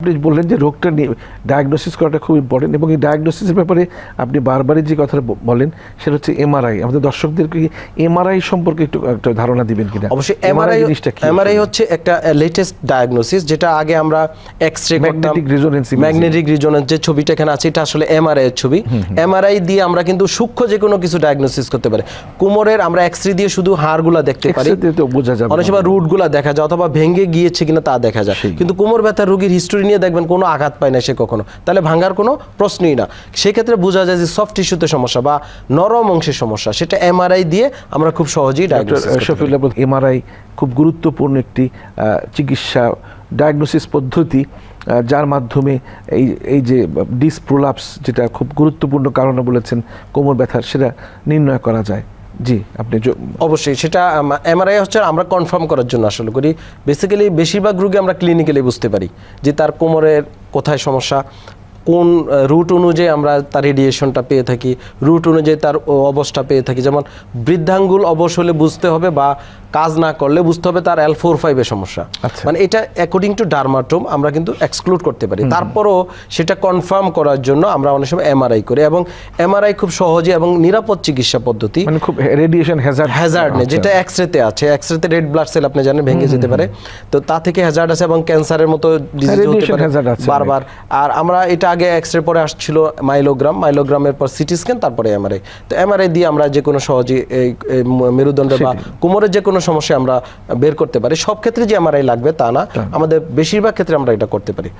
আপনি বললেন যে রোগটা নিয়ে ডায়াগনোসিস করাটা খুব ইম্পর্টেন্ট এবং এই ডায়াগনোসিসের ব্যাপারে আপনি বারবারই যে কথা বলেন সেটা হচ্ছে এমআরআই আমাদের দর্শকদেরকে এমআরআই সম্পর্কে একটু একটা ধারণা দিবেন কিনা অবশ্যই এমআরআই জিনিসটা কি এমআরআই হচ্ছে একটা লেটেস্ট ডায়াগনোসিস যেটা আগে আমরা x-ray magnetic resonance magnetic resonance যে ছবিটা এখানে আছে এটা আসলে এমআরআই এর ছবি এমআরআই দিয়ে আমরা কিন্তু সূক্ষ্ম যে কোনো কিছু ডায়াগনোসিস করতে পারি কোমরের আমরা এক্সরে দিয়ে শুধু হাড়গুলা দেখতে পারি এক্সরে দিয়ে তো বোঝা যাবে অনেক সময় রুটগুলা দেখা যায় অথবা ভেঙে গিয়েছে কিনা তা দেখা যায় কিন্তু কোমর ব্যথার রোগীর হিস্টোরি নিয়ে দেখবেন কোনো আঘাত পায় না সে কখনো তাহলে ভাঙার কোনো প্রশ্নই না সেক্ষেত্রে বোঝা যায় যে সফট টিস্যুতে সমস্যা বা নরম অংশের সমস্যা সেটা এমআরআই দিয়ে আমরা খুব সহজেই ডায়াগনোসিস এমআরআই খুব গুরুত্বপূর্ণ একটি চিকিৎসা ডায়াগনোসিস পদ্ধতি যার মাধ্যমে এই এই যে ডিসপ্রোলাপস যেটা খুব গুরুত্বপূর্ণ কারণে বলেছেন কোমর ব্যথার সেটা নির্ণয় করা যায় জি আপনি অবশ্যই সেটা এমআরআই হচ্ছে আমরা কনফার্ম করার জন্য আসলে করি বেসিক্যালি বেশিরভাগ রোগী আমরা ক্লিনিক্যালি বুঝতে পারি যে তার কোমরের কোথায় সমস্যা কোন রুট অনুযায়ী আমরা তার রেডিয়েশনটা পেয়ে থাকি রুট অনুযায়ী তার অবস্থা পেয়ে থাকি যেমন বৃদ্ধাঙ্গুল অবশ হলে বুঝতে হবে বা কাজ না করলে বুঝতে হবে তার এল ফোর ফাইভের সমস্যা আচ্ছা। মানে এটা অ্যাকর্ডিং টু ডার্মাটোম আমরা কিন্তু এক্সক্লুড করতে পারি তারপরও সেটা কনফার্ম করার জন্য আমরা অনেক সময় এমআরআই করি এবং এমআরআই খুব সহজে এবং নিরাপদ চিকিৎসা পদ্ধতি মানে খুব রেডিয়েশন হ্যাজার্ড হ্যাজার্ড নেই আচ্ছা। যেটা এক্সরেতে আছে এক্সরেতে রেড ব্লাড সেল আপনি জানেন ভেঙে যেতে পারে তো তা থেকে হ্যাজার্ড আছে এবং ক্যান্সারের মতো বারবার আর আমরা এটা আগে এক্সরে পরে আসছিল মাইলোগ্রাম মাইলোগ্রামের পর সিটি স্ক্যান তারপরে এমআরআই তো এমআরআই দিয়ে আমরা যে কোনো সহজে মেরুদণ্ড বা কোমরের যে কোনো কোনো সমস্যা আমরা বের করতে পারি সব ক্ষেত্রে যে আমার এই লাগবে তা না আমাদের বেশিরভাগ ক্ষেত্রে আমরা এটা করতে পারি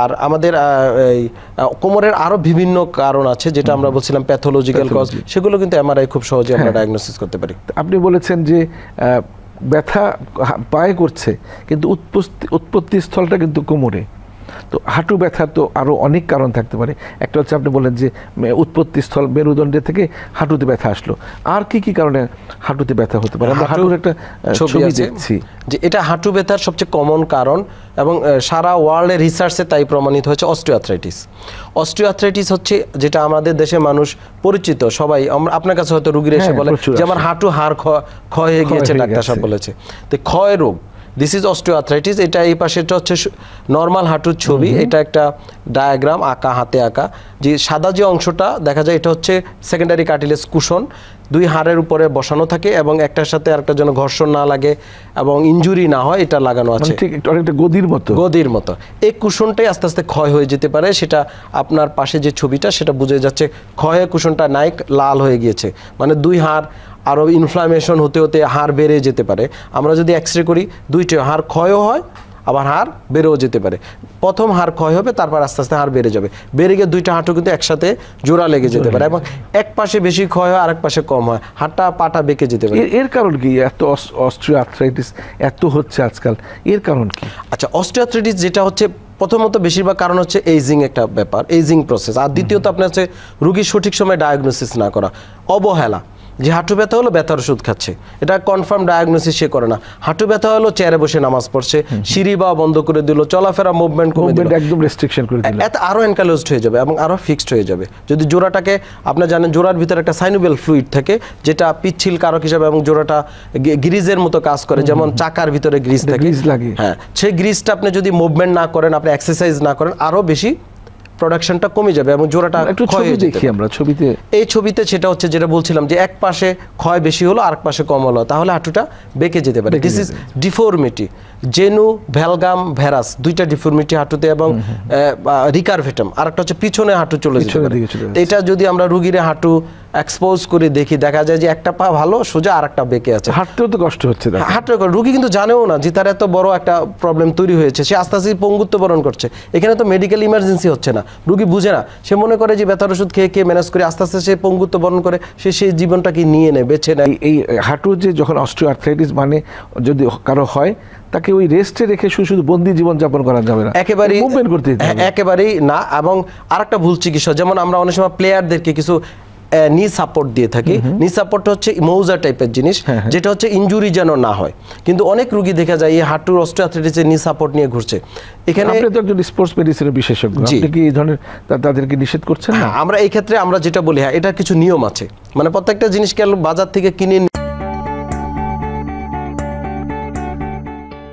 আর আমাদের এই কোমরের আরও বিভিন্ন কারণ আছে যেটা আমরা বলছিলাম প্যাথোলজিক্যাল কজ সেগুলো কিন্তু এমআরআই খুব সহজে আমরা ডায়াগনোসিস হ্যাঁ। করতে পারি আপনি বলেছেন যে ব্যথা পায়ে করছে কিন্তু উৎপত্তি উৎপত্তিস্থলটা কিন্তু কোমরে তো হাঁটু ব্যথা তো আরও অনেক কারণ থাকতে পারে একটা হচ্ছে আপনি বলেন যে উৎপত্তি স্থল মেরুদণ্ডে থেকে হাঁটুতে ব্যথা আসলো আর কি কি কারণে হাঁটুতে ব্যথা হতে পারে আমরা হাঁটুর একটা ছবি দেখছি যে এটা হাঁটু ব্যথার সবচেয়ে কমন কারণ এবং সারা ওয়ার্ল্ডে রিসার্চে তাই প্রমাণিত হয়েছে অস্টিওআথ্রাইটিস অস্টিওআথ্রাইটিস হচ্ছে যেটা আমাদের দেশে মানুষ পরিচিত সবাই আমরা আপনার কাছে হয়তো রুগীরা এসে হ্যাঁ, বলে যে আমার হাঁটু হাড় ক্ষয় হয়ে গিয়েছে ডাক্তার সাহেব বলেছে তো ক্ষয় রোগ দিস ইজ অস্টিওআর্থ্রাইটিস এটা এই পাশেটা হচ্ছে নর্মাল হাঁটুর ছবি এটা একটা ডায়াগ্রাম আঁকা হাতে আঁকা যে সাদা যে অংশটা দেখা যায় এটা হচ্ছে সেকেন্ডারি কার্টিলেজ কুশন দুই হাড়ের উপরে বসানো থাকে এবং একটার সাথে আরেকটা যেন ঘর্ষণ না লাগে এবং ইঞ্জুরি না হয় এটা লাগানো মানে আছে গদির মতো গদির মতো এই কুশনটাই আস্তে আস্তে ক্ষয় হয়ে যেতে পারে সেটা আপনার পাশে যে ছবিটা সেটা বুঝে যাচ্ছে ক্ষয়ে কুশনটা নাইক লাল হয়ে গিয়েছে মানে দুই হাড় আরও ইনফ্লামেশন হতে হতে হাড় বেড়ে যেতে পারে আমরা যদি এক্স রে করি দুইটা হাড় ক্ষয়ও হয় আবার হাড় বেড়েও যেতে পারে প্রথম হাড় ক্ষয় হবে তারপর আস্তে আস্তে হাড় বেড়ে যাবে বেড়ে গিয়ে দুইটা হাঁটু কিন্তু একসাথে জোড়া লেগে যেতে পারে এবং এক পাশে বেশি ক্ষয় হয় আরেক পাশে কম হয় হাঁটা পাটা বেঁকে যেতে পারে এর কারণ কি এত অস্ট্রিয়াথ্রাইটিস এত হচ্ছে আজকাল এর কারণ কি আচ্ছা অস্ট্রিয়াথ্রাইটিস যেটা হচ্ছে প্রথমত বেশিরভাগ কারণ হচ্ছে এইজিং একটা ব্যাপার এইজিং প্রসেস আর দ্বিতীয়ত আপনার হচ্ছে রুগীর সঠিক সময় ডায়াগনোসিস না করা অবহেলা যে হাঁটু ব্যথা হলো ব্যথার ওষুধ খাচ্ছে এটা কনফার্ম ডায়াগনোসিস সে করে না হাঁটু ব্যথা হলো চেয়ারে বসে নামাজ পড়ছে সিঁড়ি বা বন্ধ করে দিল চলাফেরা মুভমেন্ট কমে দিল একদম রেস্ট্রিকশন করে দিল এত আরো এনকালোজড হয়ে যাবে এবং আরো ফিক্সড হয়ে যাবে যদি জোড়াটাকে আপনি জানেন জোড়ার ভিতরে একটা সাইনোবেল ফ্লুইড থাকে যেটা পিচ্ছিল কারক হিসাবে এবং জোড়াটা গ্রিজের মতো কাজ করে যেমন চাকার ভিতরে গ্রিজ থাকে গ্রিজ লাগে হ্যাঁ সেই গ্রিজটা আপনি যদি মুভমেন্ট না করেন আপনি এক্সারসাইজ না করেন আরো বেশি প্রোডাকশনটা কমে যাবে এবং জোড়াটা একটু ছবি দেখি আমরা ছবিতে এই ছবিতে সেটা হচ্ছে যেটা বলছিলাম যে এক পাশে ক্ষয় বেশি হলো আরেক পাশে কম হলো তাহলে হাঁটুটা বেঁকে যেতে পারে this is deformity genu valgum varus দুইটা ডিফর্মিটি হাঁটুতে এবং রিকারভেটাম আর একটা হচ্ছে পিছনে হাঁটু চলে যাবে এটা যদি আমরা রুগীরা হাঁটু এক্সপোজ করে দেখি দেখা যায় যে একটা পা ভালো সোজা আর একটা বেঁকে আছে হাঁটতেও তো কষ্ট হচ্ছে হাঁটতে রুগী কিন্তু জানেও না যে তার এত বড় একটা প্রবলেম তৈরি হয়েছে সে আস্তে আস্তে পঙ্গুত্ব বরণ করছে এখানে তো মেডিকেল ইমার্জেন্সি হচ্ছে না রুগী বুঝে না সে মনে করে যে ব্যথার ওষুধ খেয়ে খেয়ে ম্যানেজ করে আস্তে আস্তে সে পঙ্গুত্ব বরণ করে সে সেই জীবনটাকে নিয়ে নেয় বেছে নেয় এই হাঁটু যে যখন অস্ট্রিও আর্থ্রাইটিস মানে যদি কারো হয় তাকে ওই রেস্টে রেখে শুধু শুধু বন্দি জীবন যাপন করা যাবে না একেবারে মুভমেন্ট করতে একেবারেই না এবং আরেকটা ভুল চিকিৎসা যেমন আমরা অনেক সময় প্লেয়ারদেরকে কিছু নি সাপোর্ট দিয়ে থাকি নি সাপোর্ট হচ্ছে মৌজা টাইপের জিনিস হ্যাঁ, হ্যাঁ। যেটা হচ্ছে ইনজুরি যেন না হয় কিন্তু অনেক রুগী দেখা যায় এই হাঁটুর অস্ট্রিয়াথ্রাইটিসের নি সাপোর্ট নিয়ে ঘুরছে এখানে আপনি তো একজন স্পোর্টস মেডিসিনের বিশেষজ্ঞ আপনি কি এই ধরনের তাদেরকে নিষেধ করছেন না হ্যাঁ, আমরা এই ক্ষেত্রে আমরা যেটা বলি হ্যাঁ এটার কিছু নিয়ম আছে মানে প্রত্যেকটা জিনিস কেন বাজার থেকে কিনে